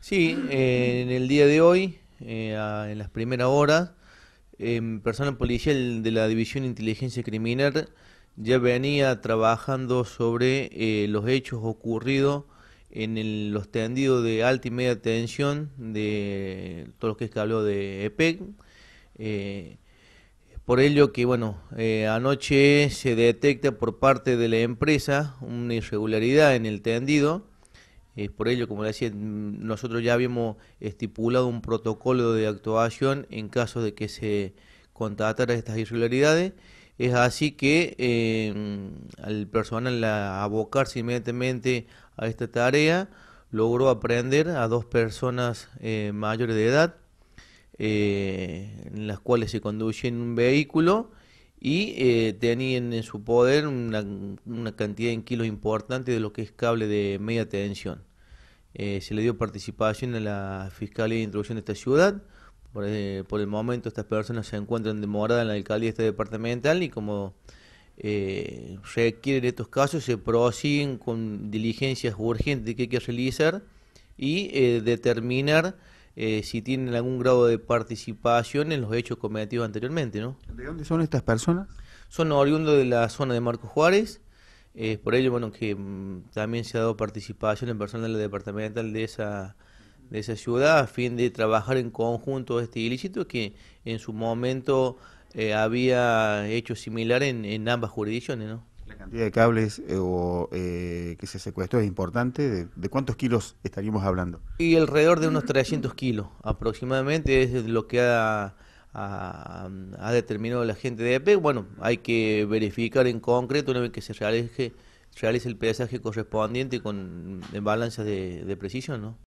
Sí, en el día de hoy, eh, en las primeras horas, en em, personal policial de la División Inteligencia Criminal ya venía trabajando sobre eh, los hechos ocurridos en el, los tendidos de alta y media tensión de todo lo que es que habló de EPEC. Eh, por ello que, bueno, anoche se detecta por parte de la empresa una irregularidad en el tendido por ello, como le decía, nosotros ya habíamos estipulado un protocolo de actuación en caso de que se contataran estas irregularidades. Es así que em, al personal a abocarse inmediatamente a esta tarea logró aprender a dos personas eh, mayores de edad, eh, en las cuales se en un vehículo y eh, tenían en su poder una, cantidad en kilos importante de lo que es cable de media tensión. Eh, se le dio participación a la Fiscalía de Introducción de esta ciudad. Eh, por, el momento estas personas se encuentran demoradas en la alcaldía de este departamental y como eh, requieren estos casos, se prosiguen con diligencias urgentes que hay que realizar y determinar eh, si tienen algún grado de participación en los hechos cometidos anteriormente, ¿no? ¿De dónde son estas personas? Son oriundos de la zona de Marco Juárez, eh, por ello, bueno, que mm, también se ha dado participación en personal de la departamental de esa, de esa ciudad a fin de trabajar en conjunto este ilícito que en su momento eh, había hecho similar en, en ambas jurisdicciones, ¿no? de cables eh, o, eh, que se secuestró es importante? ¿De, cuántos kilos estaríamos hablando? Y alrededor de unos 300 kilos aproximadamente es lo que ha, ha, determinado la gente de EP. Bueno, hay que verificar en concreto una vez que se realice, realice el pesaje correspondiente con balanzas de, de precisión, ¿no?